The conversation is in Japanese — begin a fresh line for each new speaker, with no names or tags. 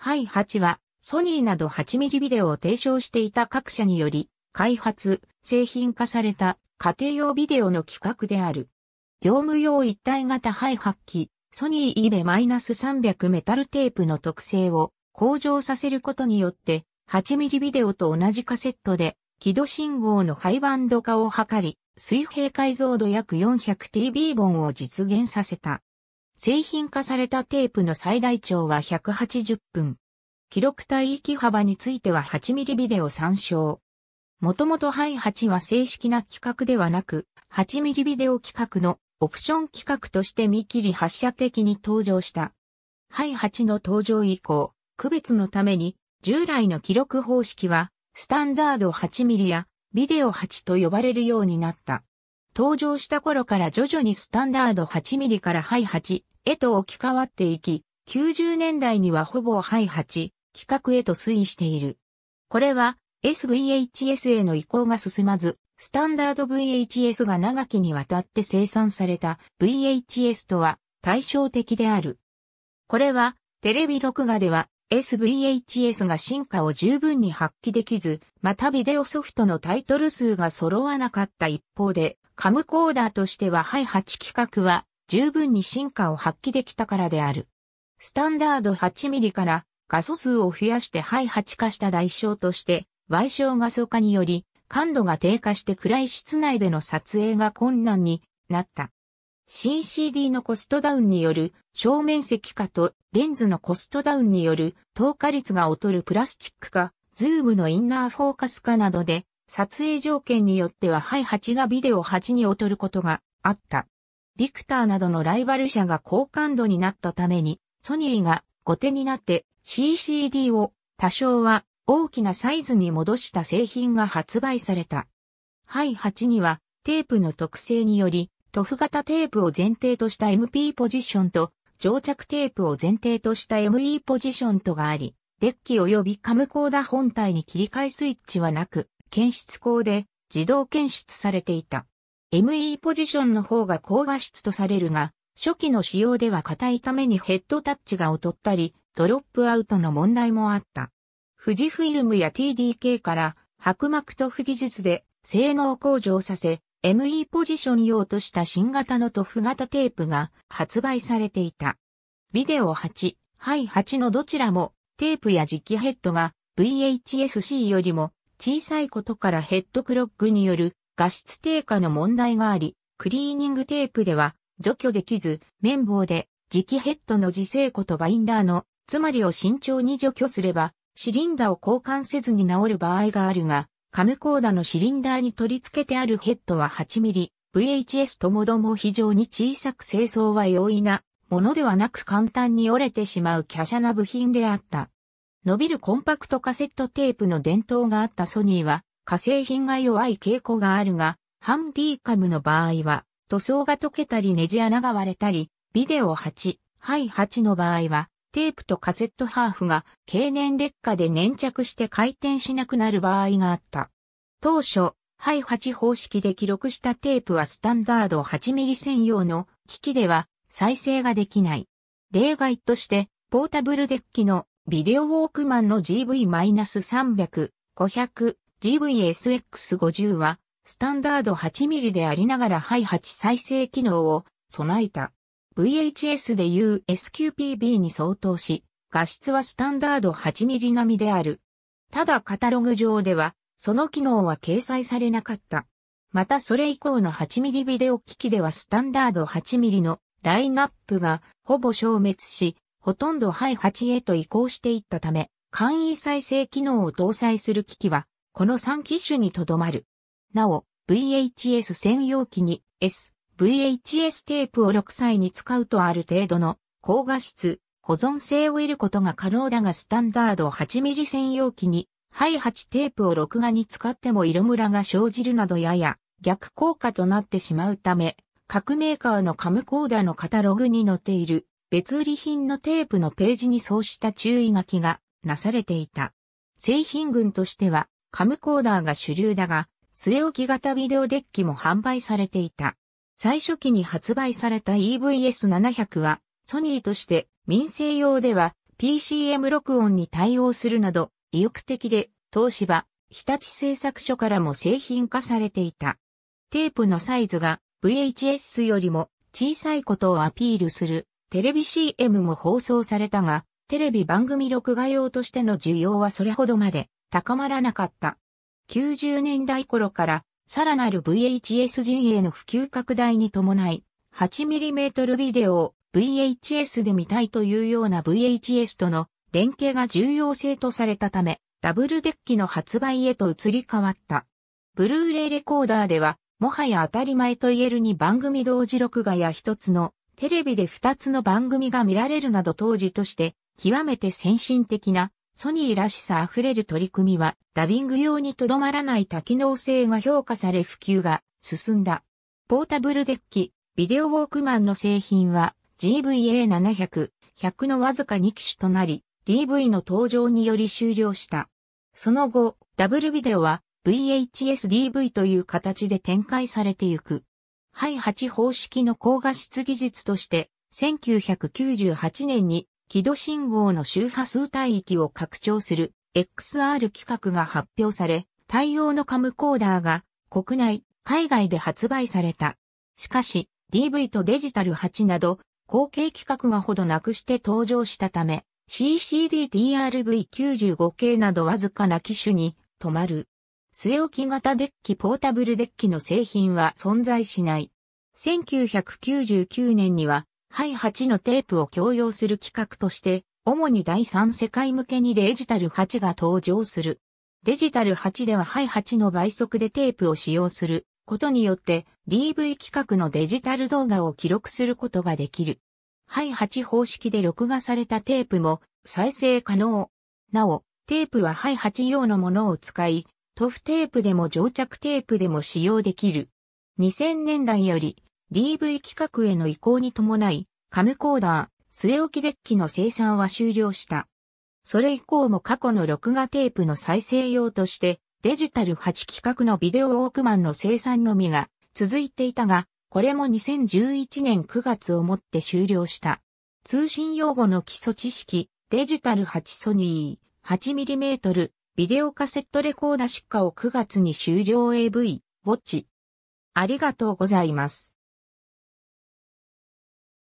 ハイ8は、ソニーなど8ミリビデオを提唱していた各社により、開発、製品化された家庭用ビデオの規格である。業務用一体型ハイ8機、ソニーイベ -300 メタルテープの特性を向上させることによって、8ミリビデオと同じカセットで、軌道信号のハイバンド化を図り、水平解像度約 400TB 本を実現させた。製品化されたテープの最大長は180分。記録帯域幅については8ミリビデオ参照。もともとハイ8は正式な規格ではなく、8ミリビデオ規格のオプション規格として見切り発射的に登場した。ハイ8の登場以降、区別のために、従来の記録方式は、スタンダード8ミリやビデオ8と呼ばれるようになった。登場した頃から徐々にスタンダード8ミリからハイ8、へと置き換わっていき、90年代にはほぼハイ8企画へと推移している。これは SVHS への移行が進まず、スタンダード VHS が長きにわたって生産された VHS とは対照的である。これはテレビ録画では SVHS が進化を十分に発揮できず、またビデオソフトのタイトル数が揃わなかった一方で、カムコーダーとしてはハイ8企画は十分に進化を発揮できたからである。スタンダード 8mm から画素数を増やしてイ8化した代償として、矮小画素化により、感度が低下して暗い室内での撮影が困難になった。CCD のコストダウンによる正面積化とレンズのコストダウンによる透過率が劣るプラスチック化、ズームのインナーフォーカス化などで撮影条件によってはハイ8がビデオ8に劣ることがあった。ビクターなどのライバル社が好感度になったために、ソニーが後手になって CCD を多少は大きなサイズに戻した製品が発売された。ハイ8にはテープの特性により、塗布型テープを前提とした MP ポジションと、乗着テープを前提とした ME ポジションとがあり、デッキ及びカムコーダ本体に切り替えスイッチはなく、検出口で自動検出されていた。ME ポジションの方が高画質とされるが、初期の仕様では硬いためにヘッドタッチが劣ったり、ドロップアウトの問題もあった。富士フィルムや TDK から白膜塗布技術で性能向上させ、ME ポジション用とした新型の塗布型テープが発売されていた。ビデオ8、ハイ8のどちらもテープや磁気ヘッドが VHSC よりも小さいことからヘッドクロックによる画質低下の問題があり、クリーニングテープでは除去できず、綿棒で磁気ヘッドの磁性庫とバインダーのつまりを慎重に除去すれば、シリンダーを交換せずに治る場合があるが、カムコーダのシリンダーに取り付けてあるヘッドは 8mm、VHS ともども非常に小さく清掃は容易なものではなく簡単に折れてしまう華奢な部品であった。伸びるコンパクトカセットテープの伝統があったソニーは、化成品が弱い傾向があるが、ハンディカムの場合は、塗装が溶けたりネジ穴が割れたり、ビデオ8、ハイ8の場合は、テープとカセットハーフが経年劣化で粘着して回転しなくなる場合があった。当初、ハイ8方式で記録したテープはスタンダード 8mm 専用の機器では再生ができない。例外として、ポータブルデッキのビデオウォークマンの GV-300、500、GVSX50 は、スタンダード 8mm でありながらハイ8再生機能を備えた。VHS でいう SQPB に相当し、画質はスタンダード 8mm 並みである。ただカタログ上では、その機能は掲載されなかった。またそれ以降の 8mm ビデオ機器ではスタンダード 8mm のラインナップがほぼ消滅し、ほとんどハイ8へと移行していったため、簡易再生機能を搭載する機器はこの3機種にとどまる。なお、VHS 専用機に S、VHS テープを6歳に使うとある程度の高画質、保存性を得ることが可能だがスタンダード 8mm 専用機にハイ8テープを録画に使っても色ムラが生じるなどやや逆効果となってしまうため、各メーカーのカムコーダのカタログに載っている別売り品のテープのページにそうした注意書きがなされていた。製品群としてはカムコーダーが主流だが、据え置き型ビデオデッキも販売されていた。最初期に発売された EVS700 は、ソニーとして民生用では PCM 録音に対応するなど、意欲的で、東芝、日立製作所からも製品化されていた。テープのサイズが VHS よりも小さいことをアピールするテレビ CM も放送されたが、テレビ番組録画用としての需要はそれほどまで高まらなかった。90年代頃からさらなる VHS 陣営の普及拡大に伴い、8mm ビデオを VHS で見たいというような VHS との連携が重要性とされたため、ダブルデッキの発売へと移り変わった。ブルーレイレコーダーでは、もはや当たり前と言えるに番組同時録画や一つのテレビで二つの番組が見られるなど当時として極めて先進的なソニーらしさ溢れる取り組みはダビング用にとどまらない多機能性が評価され普及が進んだ。ポータブルデッキ、ビデオウォークマンの製品は GVA700、100のわずか2機種となり DV の登場により終了した。その後、ダブルビデオは VHSDV という形で展開されていく。ハイ8方式の高画質技術として1998年に軌道信号の周波数帯域を拡張する XR 規格が発表され、対応のカムコーダーが国内、海外で発売された。しかし、DV とデジタル8など、後継規格がほどなくして登場したため、CCD-TRV95 系などわずかな機種に止まる。据え置き型デッキポータブルデッキの製品は存在しない。1999年にはハイ8のテープを共用する企画として、主に第三世界向けにデジタル8が登場する。デジタル8ではハイ8の倍速でテープを使用することによって DV 規格のデジタル動画を記録することができる。ハイ8方式で録画されたテープも再生可能。なお、テープはハイ8用のものを使い、塗布テープでも乗着テープでも使用できる。2000年代より DV 規格への移行に伴い、カムコーダー、末置きデッキの生産は終了した。それ以降も過去の録画テープの再生用として、デジタル8規格のビデオウォークマンの生産のみが続いていたが、これも2011年9月をもって終了した。通信用語の基礎知識、デジタル8ソニー、8mm、ビデオカセットレコーダ出荷を9月に終了 AV、ウォッチ。ありがとうございます。